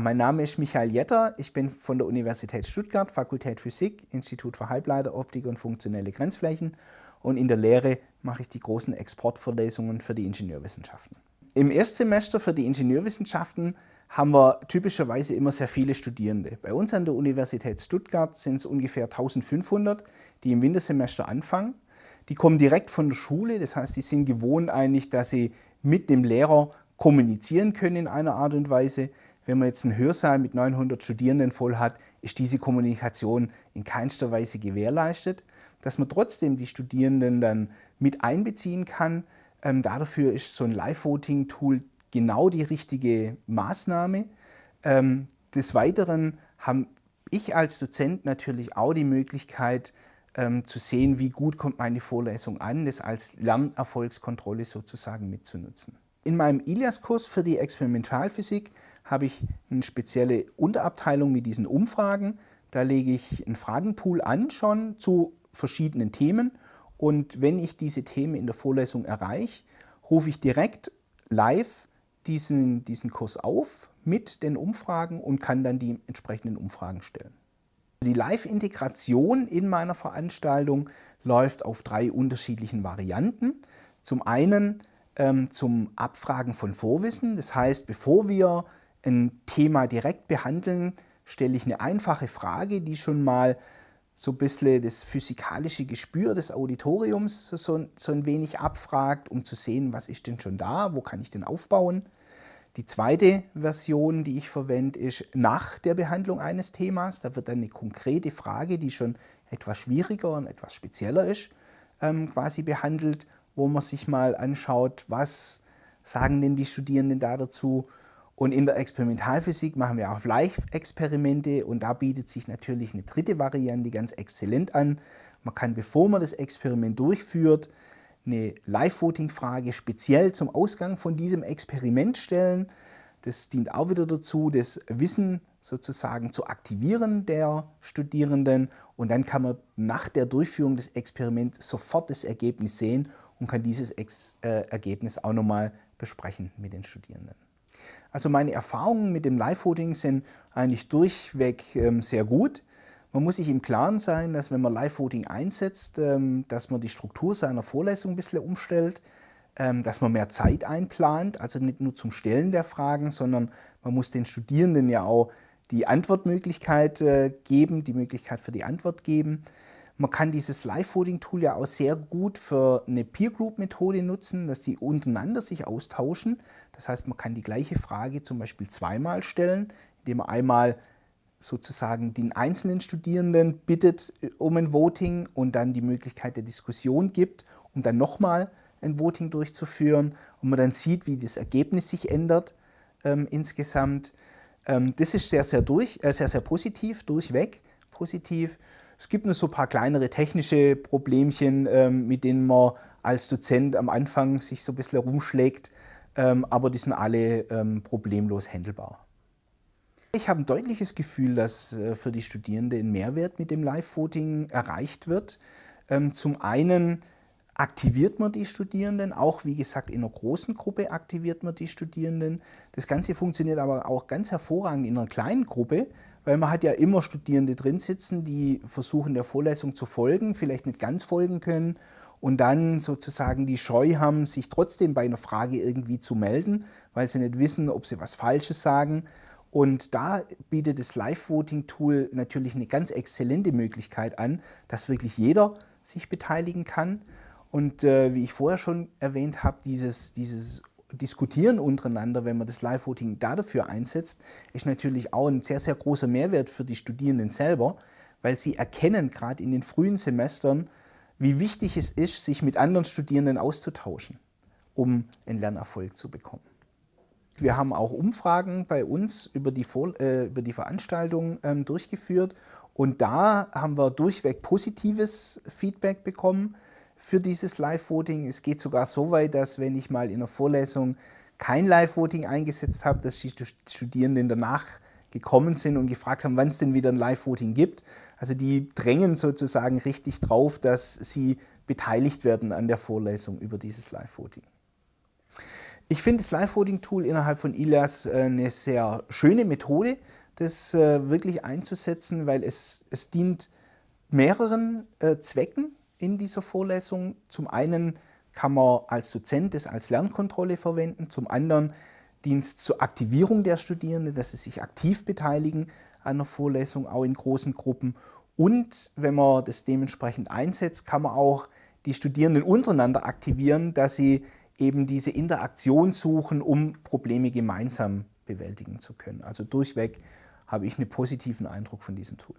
Mein Name ist Michael Jetter, ich bin von der Universität Stuttgart, Fakultät Physik, Institut für Halbleiter, Optik und funktionelle Grenzflächen und in der Lehre mache ich die großen Exportvorlesungen für die Ingenieurwissenschaften. Im Erstsemester für die Ingenieurwissenschaften haben wir typischerweise immer sehr viele Studierende. Bei uns an der Universität Stuttgart sind es ungefähr 1500, die im Wintersemester anfangen. Die kommen direkt von der Schule, das heißt, die sind gewohnt eigentlich, dass sie mit dem Lehrer kommunizieren können in einer Art und Weise wenn man jetzt einen Hörsaal mit 900 Studierenden voll hat, ist diese Kommunikation in keinster Weise gewährleistet. Dass man trotzdem die Studierenden dann mit einbeziehen kann, ähm, dafür ist so ein Live-Voting-Tool genau die richtige Maßnahme. Ähm, des Weiteren habe ich als Dozent natürlich auch die Möglichkeit ähm, zu sehen, wie gut kommt meine Vorlesung an, das als Lernerfolgskontrolle sozusagen mitzunutzen. In meinem ILIAS-Kurs für die Experimentalphysik habe ich eine spezielle Unterabteilung mit diesen Umfragen. Da lege ich einen Fragenpool an schon zu verschiedenen Themen. Und wenn ich diese Themen in der Vorlesung erreiche, rufe ich direkt live diesen, diesen Kurs auf mit den Umfragen und kann dann die entsprechenden Umfragen stellen. Die Live-Integration in meiner Veranstaltung läuft auf drei unterschiedlichen Varianten. Zum einen ähm, zum Abfragen von Vorwissen, das heißt, bevor wir ein Thema direkt behandeln, stelle ich eine einfache Frage, die schon mal so ein bisschen das physikalische Gespür des Auditoriums so, ein, so ein wenig abfragt, um zu sehen, was ist denn schon da, wo kann ich denn aufbauen. Die zweite Version, die ich verwende, ist nach der Behandlung eines Themas. Da wird dann eine konkrete Frage, die schon etwas schwieriger und etwas spezieller ist, ähm, quasi behandelt, wo man sich mal anschaut, was sagen denn die Studierenden da dazu, und in der Experimentalphysik machen wir auch Live-Experimente und da bietet sich natürlich eine dritte Variante ganz exzellent an. Man kann, bevor man das Experiment durchführt, eine Live-Voting-Frage speziell zum Ausgang von diesem Experiment stellen. Das dient auch wieder dazu, das Wissen sozusagen zu aktivieren der Studierenden. Und dann kann man nach der Durchführung des Experiments sofort das Ergebnis sehen und kann dieses Ex äh, Ergebnis auch nochmal besprechen mit den Studierenden. Also meine Erfahrungen mit dem Live-Voting sind eigentlich durchweg ähm, sehr gut. Man muss sich im Klaren sein, dass wenn man Live-Voting einsetzt, ähm, dass man die Struktur seiner Vorlesung ein bisschen umstellt, ähm, dass man mehr Zeit einplant, also nicht nur zum Stellen der Fragen, sondern man muss den Studierenden ja auch die Antwortmöglichkeit äh, geben, die Möglichkeit für die Antwort geben. Man kann dieses Live-Voting-Tool ja auch sehr gut für eine Peer-Group-Methode nutzen, dass die untereinander sich austauschen. Das heißt, man kann die gleiche Frage zum Beispiel zweimal stellen, indem man einmal sozusagen den einzelnen Studierenden bittet äh, um ein Voting und dann die Möglichkeit der Diskussion gibt, um dann nochmal ein Voting durchzuführen und man dann sieht, wie das Ergebnis sich ändert ähm, insgesamt. Ähm, das ist sehr, sehr, durch, äh, sehr, sehr positiv, durchweg positiv. Es gibt nur so ein paar kleinere technische Problemchen, ähm, mit denen man als Dozent am Anfang sich so ein bisschen rumschlägt, ähm, aber die sind alle ähm, problemlos handelbar. Ich habe ein deutliches Gefühl, dass äh, für die Studierenden ein Mehrwert mit dem Live-Voting erreicht wird. Ähm, zum einen aktiviert man die Studierenden, auch wie gesagt in einer großen Gruppe aktiviert man die Studierenden. Das Ganze funktioniert aber auch ganz hervorragend in einer kleinen Gruppe, weil man hat ja immer Studierende drin sitzen, die versuchen der Vorlesung zu folgen, vielleicht nicht ganz folgen können und dann sozusagen die Scheu haben, sich trotzdem bei einer Frage irgendwie zu melden, weil sie nicht wissen, ob sie was Falsches sagen. Und da bietet das Live-Voting-Tool natürlich eine ganz exzellente Möglichkeit an, dass wirklich jeder sich beteiligen kann. Und äh, wie ich vorher schon erwähnt habe, dieses, dieses diskutieren untereinander, wenn man das Live-Voting dafür einsetzt, ist natürlich auch ein sehr, sehr großer Mehrwert für die Studierenden selber, weil sie erkennen gerade in den frühen Semestern, wie wichtig es ist, sich mit anderen Studierenden auszutauschen, um einen Lernerfolg zu bekommen. Wir haben auch Umfragen bei uns über die, Vor äh, über die Veranstaltung ähm, durchgeführt und da haben wir durchweg positives Feedback bekommen für dieses Live-Voting. Es geht sogar so weit, dass wenn ich mal in einer Vorlesung kein Live-Voting eingesetzt habe, dass die Studierenden danach gekommen sind und gefragt haben, wann es denn wieder ein Live-Voting gibt. Also die drängen sozusagen richtig drauf, dass sie beteiligt werden an der Vorlesung über dieses Live-Voting. Ich finde das Live-Voting-Tool innerhalb von ILAS äh, eine sehr schöne Methode, das äh, wirklich einzusetzen, weil es, es dient mehreren äh, Zwecken in dieser Vorlesung. Zum einen kann man als Dozent es als Lernkontrolle verwenden, zum anderen dient es zur Aktivierung der Studierenden, dass sie sich aktiv beteiligen an einer Vorlesung, auch in großen Gruppen. Und wenn man das dementsprechend einsetzt, kann man auch die Studierenden untereinander aktivieren, dass sie eben diese Interaktion suchen, um Probleme gemeinsam bewältigen zu können. Also durchweg habe ich einen positiven Eindruck von diesem Tool.